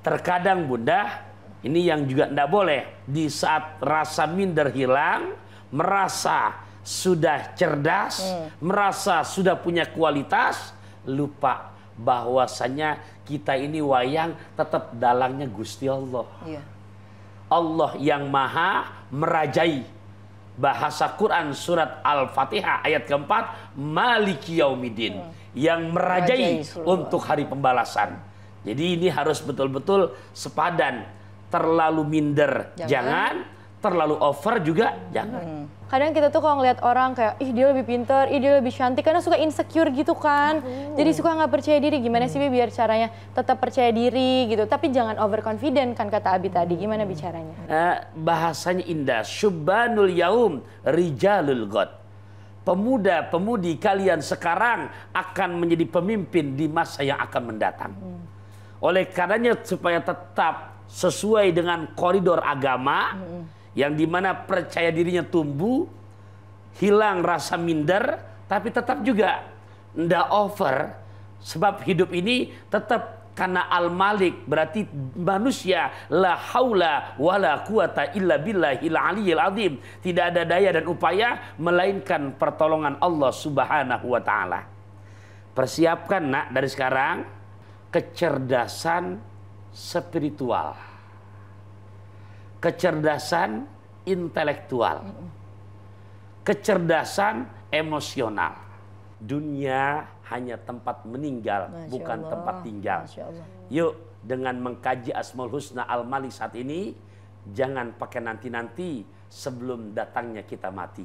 Terkadang Bunda, ini yang juga tidak boleh. Di saat rasa minder hilang, merasa sudah cerdas, hmm. merasa sudah punya kualitas, lupa bahwasanya kita ini wayang tetap dalangnya Gusti Allah. Yeah. Allah yang maha merajai bahasa Quran surat Al-Fatihah ayat keempat Maliki Yaumidin hmm. yang merajai, merajai untuk hari pembalasan. Jadi ini harus betul-betul sepadan. Terlalu minder jangan, jangan terlalu over juga jangan. Hmm. Kadang kita tuh kalau ngeliat orang kayak, ih dia lebih pinter, ih dia lebih cantik, karena suka insecure gitu kan. Hmm. Jadi suka nggak percaya diri, gimana sih hmm. biar caranya tetap percaya diri gitu. Tapi jangan overconfident kan kata Abi tadi, gimana bicaranya? Uh, eh, bahasanya indah, syubbanul yaum rijalul god. Pemuda-pemudi kalian sekarang akan menjadi pemimpin di masa yang akan mendatang. Hmm. Oleh karenanya supaya tetap sesuai dengan koridor agama, hmm yang dimana percaya dirinya tumbuh, hilang rasa minder, tapi tetap juga tidak over, sebab hidup ini tetap karena al-malik berarti manusia la haula wala quwata illa billahil aliyil azim tidak ada daya dan upaya melainkan pertolongan Allah Subhanahu wa taala. Persiapkan nak dari sekarang kecerdasan spiritual kecerdasan intelektual, kecerdasan emosional. Dunia hanya tempat meninggal, Masya bukan Allah. tempat tinggal. Yuk, dengan mengkaji Asmaul Husna Al-Malik saat ini, jangan pakai nanti-nanti sebelum datangnya kita mati.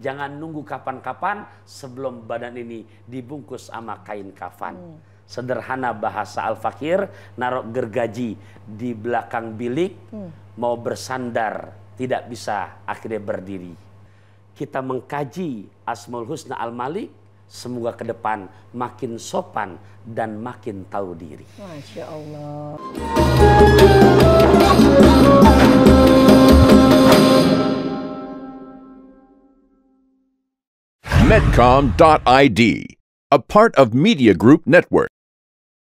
Jangan nunggu kapan-kapan sebelum badan ini dibungkus sama kain kafan. Hmm. Sederhana bahasa Al-Fakir, narok gergaji di belakang bilik, hmm mau bersandar tidak bisa akhirnya berdiri. Kita mengkaji Asmaul Husna Al-Malik semoga ke depan makin sopan dan makin tahu diri. Masya Allah. Medcom.id, a part of Media Group Network.